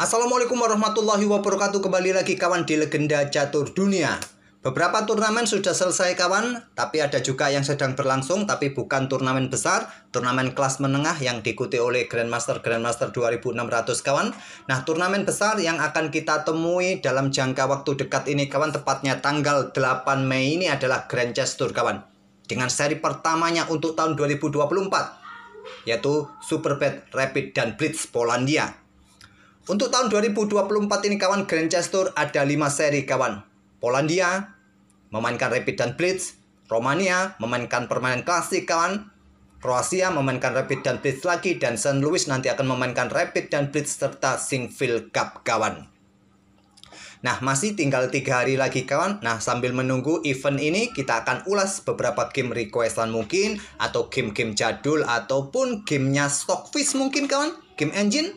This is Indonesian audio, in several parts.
Assalamualaikum warahmatullahi wabarakatuh Kembali lagi kawan di Legenda Catur Dunia Beberapa turnamen sudah selesai kawan Tapi ada juga yang sedang berlangsung Tapi bukan turnamen besar Turnamen kelas menengah yang diikuti oleh Grandmaster Grandmaster 2600 kawan Nah turnamen besar yang akan kita temui Dalam jangka waktu dekat ini kawan Tepatnya tanggal 8 Mei ini adalah Grand Chess Tour kawan Dengan seri pertamanya untuk tahun 2024 Yaitu Superbet Rapid dan Blitz Polandia untuk tahun 2024 ini kawan Grandchester ada 5 seri kawan. Polandia memainkan Rapid dan Blitz, Romania memainkan permainan klasik kawan, Kroasia memainkan Rapid dan Blitz lagi dan St. Louis nanti akan memainkan Rapid dan Blitz serta Singfield Cup kawan. Nah, masih tinggal tiga hari lagi kawan. Nah, sambil menunggu event ini, kita akan ulas beberapa game requestan mungkin, atau game-game jadul, ataupun gamenya Stockfish mungkin kawan, game engine,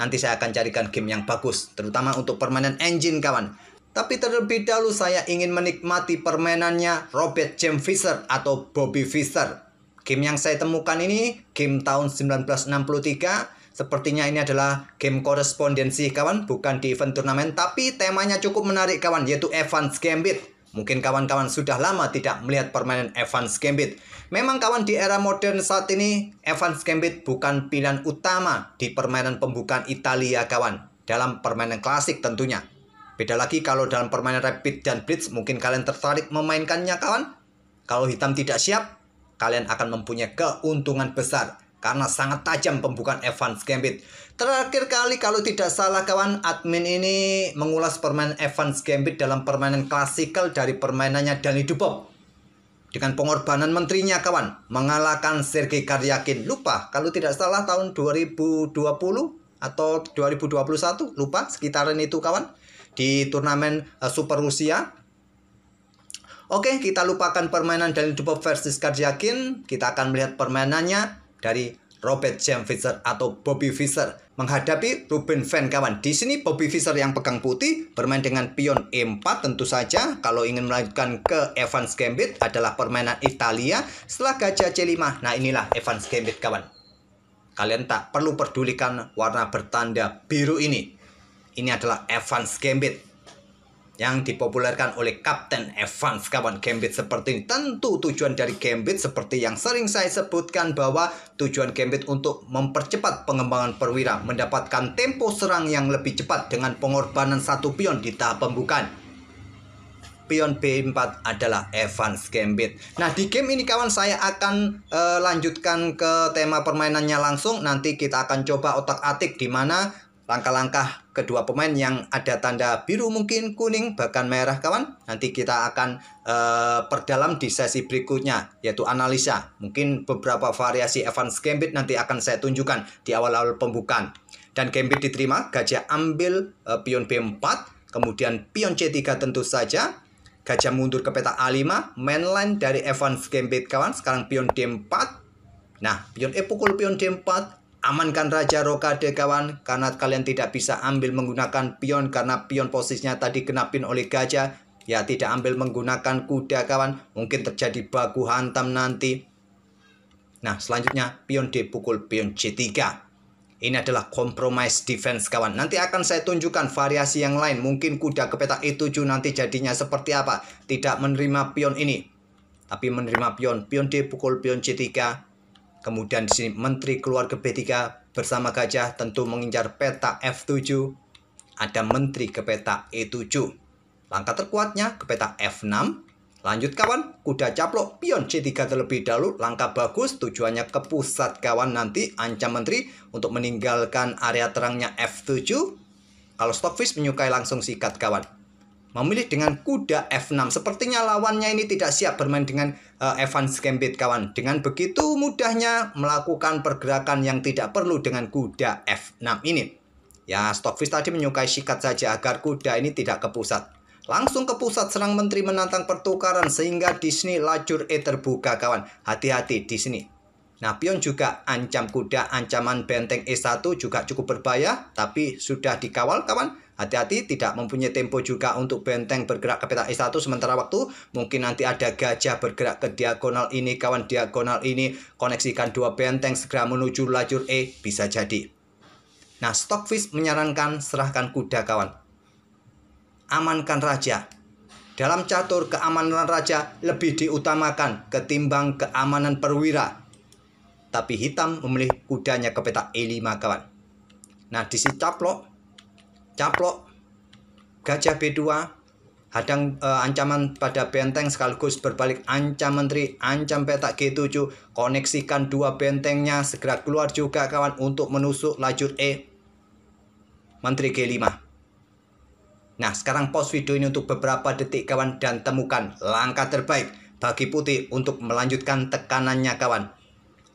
Nanti saya akan carikan game yang bagus, terutama untuk permainan engine kawan. Tapi terlebih dahulu saya ingin menikmati permainannya Robert James Fisher atau Bobby Fisher Game yang saya temukan ini game tahun 1963. Sepertinya ini adalah game korespondensi kawan, bukan di event turnamen, tapi temanya cukup menarik kawan, yaitu Evans Gambit. Mungkin kawan-kawan sudah lama tidak melihat permainan Evans Gambit. Memang kawan di era modern saat ini, Evans Gambit bukan pilihan utama di permainan pembukaan Italia kawan. Dalam permainan klasik tentunya. Beda lagi kalau dalam permainan rapid dan blitz, mungkin kalian tertarik memainkannya kawan. Kalau hitam tidak siap, kalian akan mempunyai keuntungan besar karena sangat tajam pembukaan Evans Gambit. Terakhir kali kalau tidak salah kawan, admin ini mengulas permainan Evans Gambit dalam permainan klasikal dari permainannya Dani Dubov. Dengan pengorbanan menterinya kawan, mengalahkan Sergei Karyakin. Lupa, kalau tidak salah tahun 2020 atau 2021, lupa sekitaran itu kawan. Di turnamen eh, Super Rusia, Oke, kita lupakan permainan Daniel Dubov versus Karjakin. Kita akan melihat permainannya dari Robert James Fisher atau Bobby Fischer menghadapi Ruben Van kawan. Di sini Bobby Fischer yang pegang putih bermain dengan pion E4 tentu saja kalau ingin melanjutkan ke Evans Gambit adalah permainan Italia setelah gajah C5. Nah inilah Evans Gambit kawan. Kalian tak perlu pedulikan warna bertanda biru ini. Ini adalah Evans Gambit yang dipopulerkan oleh Kapten Evans kawan Gambit seperti ini. Tentu tujuan dari Gambit seperti yang sering saya sebutkan bahwa tujuan Gambit untuk mempercepat pengembangan perwira, mendapatkan tempo serang yang lebih cepat dengan pengorbanan satu pion di tahap pembukaan pion B4 adalah Evans Gambit. Nah, di game ini kawan saya akan e, lanjutkan ke tema permainannya langsung. Nanti kita akan coba otak-atik di mana langkah-langkah kedua pemain yang ada tanda biru mungkin kuning bahkan merah kawan nanti kita akan uh, perdalam di sesi berikutnya yaitu analisa mungkin beberapa variasi Evans Gambit nanti akan saya tunjukkan di awal-awal pembukaan dan Gambit diterima gajah ambil uh, pion B4 kemudian pion C3 tentu saja gajah mundur ke peta A5 mainline dari Evans Gambit kawan sekarang pion D4 Nah, pion E pukul pion D4 Amankan Raja Rokade kawan, karena kalian tidak bisa ambil menggunakan pion karena pion posisinya tadi genapin oleh gajah. Ya tidak ambil menggunakan kuda kawan, mungkin terjadi baku hantam nanti. Nah selanjutnya pion D pukul pion C3. Ini adalah compromise defense kawan. Nanti akan saya tunjukkan variasi yang lain. Mungkin kuda ke petak E7 nanti jadinya seperti apa. Tidak menerima pion ini. Tapi menerima pion. Pion D pukul pion C3 Kemudian di sini Menteri Keluarga B3 bersama gajah tentu mengincar peta F7. Ada Menteri ke peta E7. Langkah terkuatnya ke peta F6. Lanjut kawan, kuda caplok pion C3 terlebih dahulu. Langkah bagus tujuannya ke pusat kawan nanti ancam menteri untuk meninggalkan area terangnya F7. Kalau Stockfish menyukai langsung sikat kawan memilih dengan kuda F6. Sepertinya lawannya ini tidak siap bermain dengan uh, Evans Gambit kawan. Dengan begitu mudahnya melakukan pergerakan yang tidak perlu dengan kuda F6 ini. Ya, Stockfish tadi menyukai sikat saja agar kuda ini tidak ke pusat. Langsung ke pusat serang menteri menantang pertukaran sehingga di sini lajur E terbuka kawan. Hati-hati di sini Nah, pion juga ancam kuda, ancaman benteng E1 juga cukup berbahaya, tapi sudah dikawal kawan Hati-hati tidak mempunyai tempo juga untuk benteng bergerak ke peta E1 sementara waktu. Mungkin nanti ada gajah bergerak ke diagonal ini, kawan diagonal ini. Koneksikan dua benteng segera menuju lajur E bisa jadi. Nah, Stockfish menyarankan serahkan kuda kawan. Amankan raja. Dalam catur keamanan raja lebih diutamakan ketimbang keamanan perwira. Tapi hitam memilih kudanya ke peta E5 kawan. Nah, di si caplok caplok, gajah B2, hadang e, ancaman pada benteng sekaligus berbalik ancam menteri, ancam petak G7, koneksikan dua bentengnya, segera keluar juga kawan untuk menusuk lajur E, menteri G5. Nah, sekarang pause video ini untuk beberapa detik kawan dan temukan langkah terbaik bagi putih untuk melanjutkan tekanannya kawan.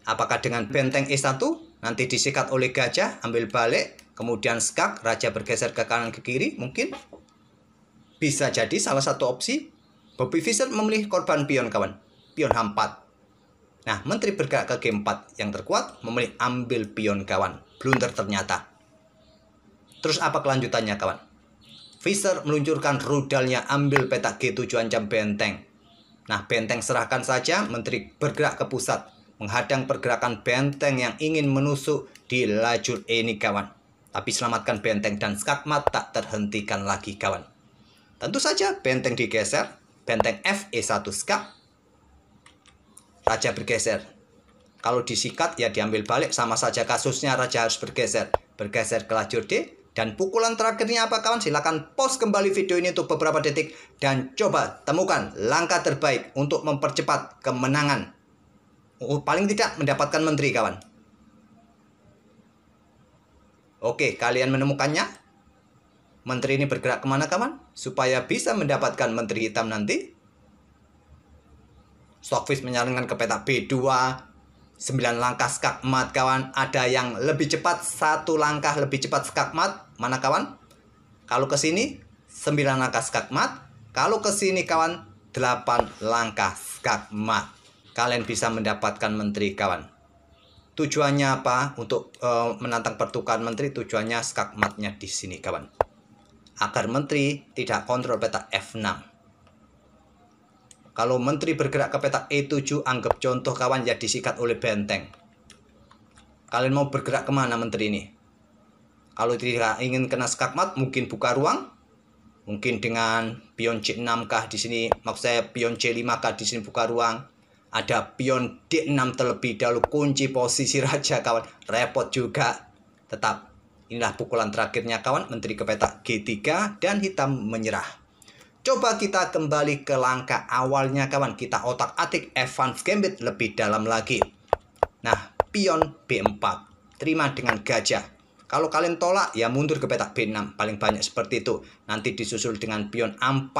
Apakah dengan benteng E1 nanti disikat oleh gajah ambil balik kemudian skak raja bergeser ke kanan ke kiri mungkin bisa jadi salah satu opsi Bobby Fischer memilih korban pion kawan pion H4 nah menteri bergerak ke G4 yang terkuat memilih ambil pion kawan blunder ternyata terus apa kelanjutannya kawan Fischer meluncurkan rudalnya ambil petak G7 ancam benteng Nah, benteng serahkan saja, menteri bergerak ke pusat, menghadang pergerakan benteng yang ingin menusuk di lajur ini kawan. Tapi selamatkan benteng dan skakmat tak terhentikan lagi kawan. Tentu saja benteng digeser, benteng FE1 skak. Raja bergeser. Kalau disikat ya diambil balik sama saja kasusnya raja harus bergeser. Bergeser ke lajur D dan pukulan terakhirnya apa kawan? Silahkan post kembali video ini untuk beberapa detik dan coba temukan langkah terbaik untuk mempercepat kemenangan. Oh, paling tidak mendapatkan menteri kawan. Oke, kalian menemukannya? Menteri ini bergerak kemana kawan? Supaya bisa mendapatkan menteri hitam nanti? Stockfish menyarankan ke peta B2 9 langkah skakmat kawan Ada yang lebih cepat satu langkah lebih cepat skakmat. Mana kawan? Kalau ke sini 9 langkah skakmat. Kalau ke sini kawan delapan langkah skakmat. Kalian bisa mendapatkan menteri kawan tujuannya apa untuk e, menantang pertukaran menteri tujuannya skakmatnya di sini kawan agar menteri tidak kontrol peta F6 kalau menteri bergerak ke peta E7 anggap contoh kawan ya disikat oleh benteng kalian mau bergerak kemana menteri ini kalau tidak ingin kena skakmat mungkin buka ruang mungkin dengan pion C6 kah di sini maksud saya pion C5 kah di sini buka ruang ada pion D6 terlebih dahulu kunci posisi raja kawan repot juga tetap inilah pukulan terakhirnya kawan menteri ke petak G3 dan hitam menyerah Coba kita kembali ke langkah awalnya kawan Kita otak-atik Evans Gambit lebih dalam lagi Nah, pion B4 Terima dengan gajah Kalau kalian tolak, ya mundur ke petak B6 Paling banyak seperti itu Nanti disusul dengan pion A4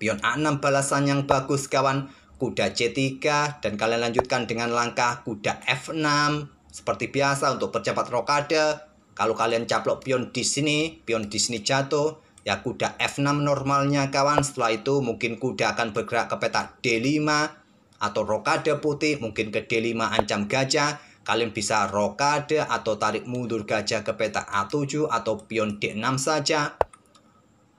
Pion A6 balasan yang bagus kawan kuda C3 dan kalian lanjutkan dengan langkah kuda F6 seperti biasa untuk percepat rokade. Kalau kalian caplok pion di sini, pion di sini jatuh, ya kuda F6 normalnya kawan. Setelah itu mungkin kuda akan bergerak ke petak D5 atau rokade putih, mungkin ke D5 ancam gajah. Kalian bisa rokade atau tarik mundur gajah ke petak A7 atau pion D6 saja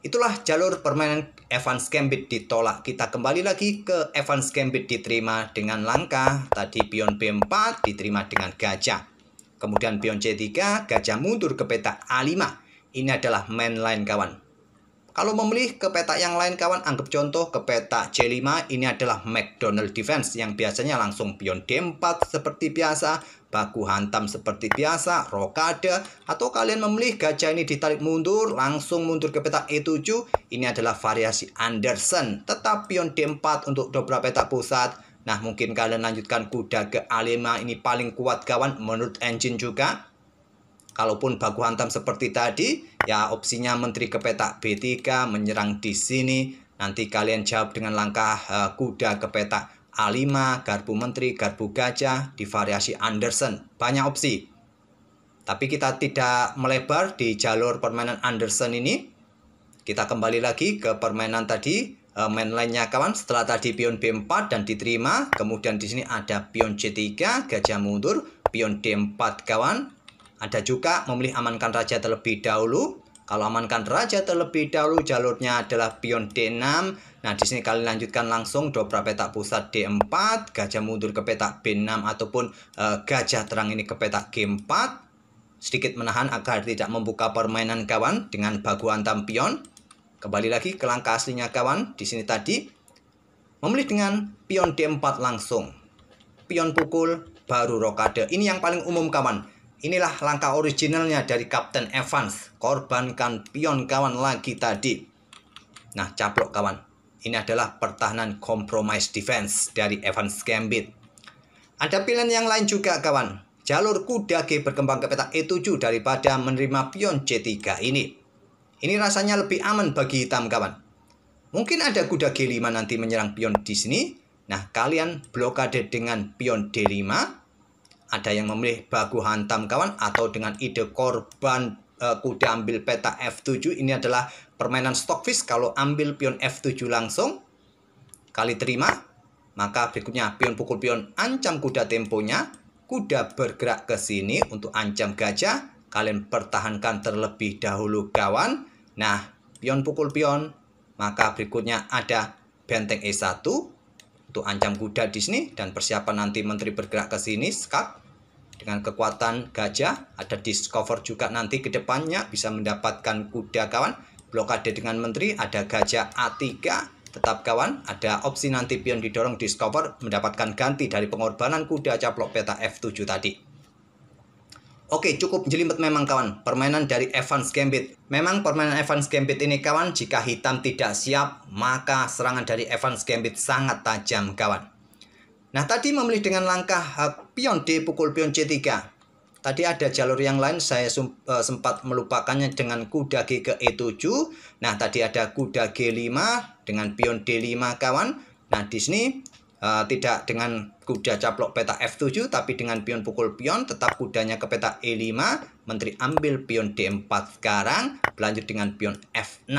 Itulah jalur permainan Evans Gambit ditolak. Kita kembali lagi ke Evans Gambit diterima dengan langkah. Tadi pion B4 diterima dengan gajah. Kemudian pion C3, gajah mundur ke peta A5. Ini adalah main line kawan. Kalau memilih ke peta yang lain kawan, anggap contoh ke peta C5 ini adalah McDonald Defense yang biasanya langsung pion D4 seperti biasa, baku hantam seperti biasa, rokade, atau kalian memilih gajah ini ditarik mundur, langsung mundur ke peta E7, ini adalah variasi Anderson, tetap pion D4 untuk dobrak peta pusat, Nah mungkin kalian lanjutkan kuda ke A5 ini paling kuat kawan menurut engine juga. Kalaupun baku hantam seperti tadi, Ya opsinya menteri ke petak B3 menyerang di sini. Nanti kalian jawab dengan langkah uh, kuda ke petak A5, garpu menteri, garpu gajah, di variasi Anderson. Banyak opsi. Tapi kita tidak melebar di jalur permainan Anderson ini. Kita kembali lagi ke permainan tadi. Eh, Main lainnya kawan setelah tadi pion B4 dan diterima. Kemudian di sini ada pion C3, gajah mundur, pion D4 kawan. Ada juga memilih amankan raja terlebih dahulu. Kalau amankan raja terlebih dahulu jalurnya adalah pion D6. Nah, di sini kalian lanjutkan langsung dobra petak pusat D4, gajah mundur ke petak B6 ataupun e, gajah terang ini ke petak G4. Sedikit menahan agar tidak membuka permainan kawan dengan bagu antam pion. Kembali lagi ke langkah aslinya kawan. Di sini tadi memilih dengan pion D4 langsung. Pion pukul, baru rokade. Ini yang paling umum kawan. Inilah langkah originalnya dari Kapten Evans. Korbankan pion kawan lagi tadi. Nah, caplok kawan. Ini adalah pertahanan compromise defense dari Evans Gambit. Ada pilihan yang lain juga kawan. Jalur kuda G berkembang ke petak E7 daripada menerima pion C3 ini. Ini rasanya lebih aman bagi hitam kawan. Mungkin ada kuda G5 nanti menyerang pion di sini. Nah, kalian blokade dengan pion D5 ada yang memilih bagu hantam kawan atau dengan ide korban e, kuda ambil peta F7 ini adalah permainan stockfish kalau ambil pion F7 langsung kali terima maka berikutnya pion pukul pion ancam kuda temponya kuda bergerak ke sini untuk ancam gajah kalian pertahankan terlebih dahulu kawan nah pion pukul pion maka berikutnya ada benteng E1 untuk ancam kuda di sini dan persiapan nanti menteri bergerak ke sini skak dengan kekuatan gajah ada discover juga nanti ke depannya bisa mendapatkan kuda kawan blokade dengan menteri ada gajah A3 tetap kawan ada opsi nanti pion didorong discover mendapatkan ganti dari pengorbanan kuda caplok peta F7 tadi Oke cukup jelimet memang kawan permainan dari Evans Gambit Memang permainan Evans Gambit ini kawan jika hitam tidak siap maka serangan dari Evans Gambit sangat tajam kawan Nah, tadi memilih dengan langkah eh, pion D pukul pion C3. Tadi ada jalur yang lain saya eh, sempat melupakannya dengan kuda G ke E7. Nah, tadi ada kuda G5 dengan pion D5 kawan. Nah, di sini uh, tidak dengan kuda caplok peta F7 tapi dengan pion pukul pion tetap kudanya ke peta E5 menteri ambil pion D4 sekarang berlanjut dengan pion F6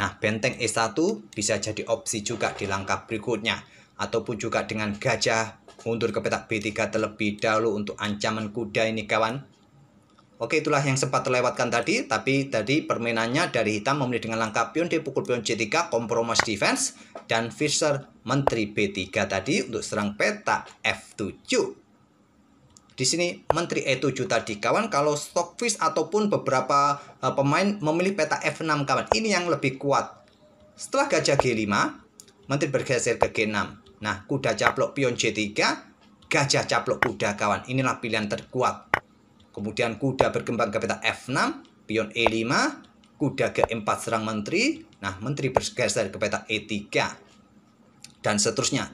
nah benteng E1 bisa jadi opsi juga di langkah berikutnya ataupun juga dengan gajah mundur ke petak B3 terlebih dahulu untuk ancaman kuda ini kawan. Oke itulah yang sempat terlewatkan tadi tapi tadi permainannya dari hitam memilih dengan langkah pion pukul pion C3 kompromis defense dan fisher menteri B3 tadi untuk serang petak F7. Di sini menteri E7 tadi kawan kalau Stockfish ataupun beberapa uh, pemain memilih peta F6 kawan. Ini yang lebih kuat. Setelah gajah G5, menteri bergeser ke G6. Nah, kuda caplok pion c 3 gajah caplok kuda kawan. Inilah pilihan terkuat. Kemudian kuda berkembang ke peta F6, pion E5, kuda ke 4 serang menteri. Nah, menteri bergeser ke peta E3. Dan seterusnya.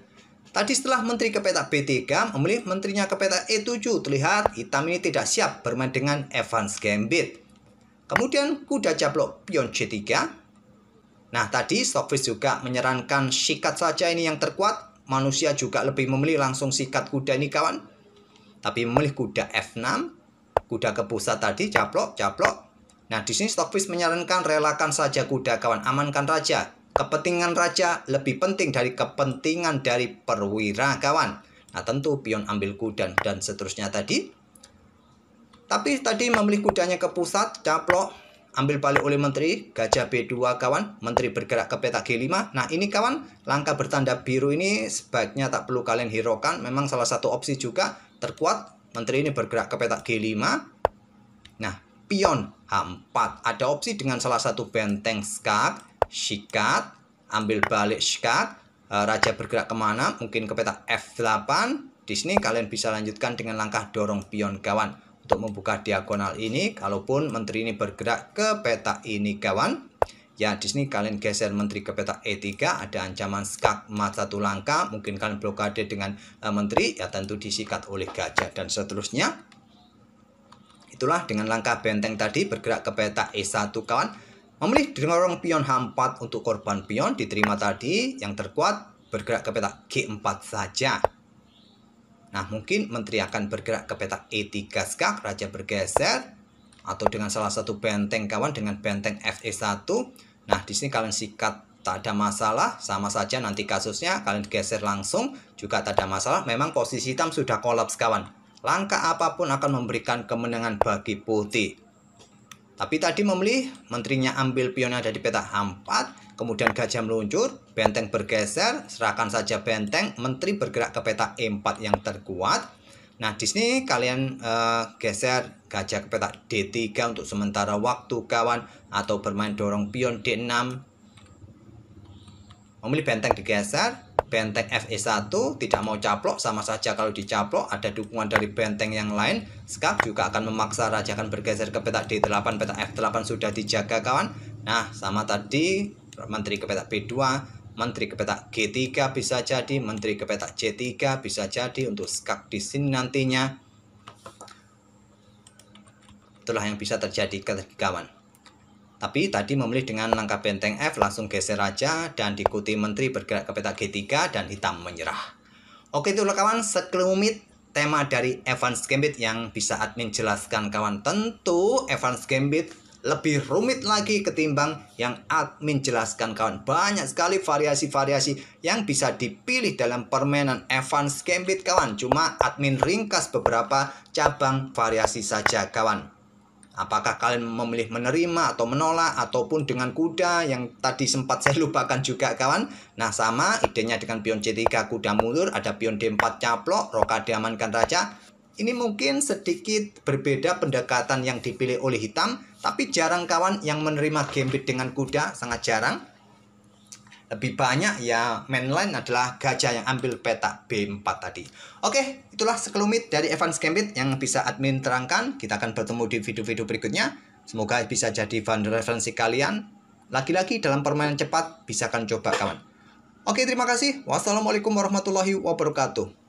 Tadi setelah menteri ke peta B3, memilih menterinya ke peta E7. Terlihat hitam ini tidak siap bermain dengan Evans Gambit. Kemudian kuda caplok pion C3. Nah, tadi Sofis juga menyarankan sikat saja ini yang terkuat manusia juga lebih memilih langsung sikat kuda ini kawan tapi memilih kuda F6 kuda ke pusat tadi caplok caplok nah di sini Stockfish menyarankan relakan saja kuda kawan amankan raja kepentingan raja lebih penting dari kepentingan dari perwira kawan nah tentu pion ambil kuda dan seterusnya tadi tapi tadi memilih kudanya ke pusat caplok ambil balik oleh menteri, gajah B2 kawan, menteri bergerak ke peta G5. Nah ini kawan, langkah bertanda biru ini sebaiknya tak perlu kalian hiraukan, memang salah satu opsi juga terkuat, menteri ini bergerak ke peta G5. Nah, pion H4, ada opsi dengan salah satu benteng skak, shikat ambil balik skak, eh, raja bergerak kemana, mungkin ke peta F8. Di sini kalian bisa lanjutkan dengan langkah dorong pion kawan untuk membuka diagonal ini kalaupun menteri ini bergerak ke peta ini kawan ya di sini kalian geser menteri ke peta E3 ada ancaman skak mat satu langkah mungkin kalian blokade dengan e, menteri ya tentu disikat oleh gajah dan seterusnya itulah dengan langkah benteng tadi bergerak ke peta E1 kawan memilih dengan pion H4 untuk korban pion diterima tadi yang terkuat bergerak ke peta G4 saja Nah, mungkin menteri akan bergerak ke petak E3 skak, raja bergeser, atau dengan salah satu benteng kawan dengan benteng FE1. Nah, di sini kalian sikat tak ada masalah, sama saja nanti kasusnya kalian geser langsung juga tak ada masalah. Memang posisi hitam sudah kolaps kawan. Langkah apapun akan memberikan kemenangan bagi putih. Tapi tadi memilih, menterinya ambil pion yang ada di peta A4, kemudian gajah meluncur, benteng bergeser, serahkan saja benteng, menteri bergerak ke peta E4 yang terkuat. Nah, di sini kalian uh, geser gajah ke peta D3 untuk sementara waktu kawan atau bermain dorong pion D6. Memilih benteng digeser, benteng FE1 tidak mau caplok sama saja kalau dicaplok ada dukungan dari benteng yang lain skak juga akan memaksa raja akan bergeser ke petak D8 petak F8 sudah dijaga kawan nah sama tadi menteri ke petak B2 menteri ke petak G3 bisa jadi menteri ke petak C3 bisa jadi untuk skak di sini nantinya itulah yang bisa terjadi kawan tapi tadi memilih dengan langkah benteng F langsung geser raja dan diikuti menteri bergerak ke peta G3 dan hitam menyerah. Oke itulah kawan sekelumit tema dari Evans Gambit yang bisa admin jelaskan kawan. Tentu Evans Gambit lebih rumit lagi ketimbang yang admin jelaskan kawan. Banyak sekali variasi-variasi yang bisa dipilih dalam permainan Evans Gambit kawan. Cuma admin ringkas beberapa cabang variasi saja kawan. Apakah kalian memilih menerima atau menolak ataupun dengan kuda yang tadi sempat saya lupakan juga kawan. Nah sama idenya dengan pion C3 kuda mundur ada pion D4 caplok roka diamankan raja. Ini mungkin sedikit berbeda pendekatan yang dipilih oleh hitam tapi jarang kawan yang menerima gambit dengan kuda sangat jarang lebih banyak ya mainline adalah gajah yang ambil peta B4 tadi. Oke, itulah sekelumit dari Evans Gambit yang bisa admin terangkan. Kita akan bertemu di video-video berikutnya. Semoga bisa jadi bahan referensi kalian. Lagi-lagi dalam permainan cepat, bisa kan coba kawan. Oke, terima kasih. Wassalamualaikum warahmatullahi wabarakatuh.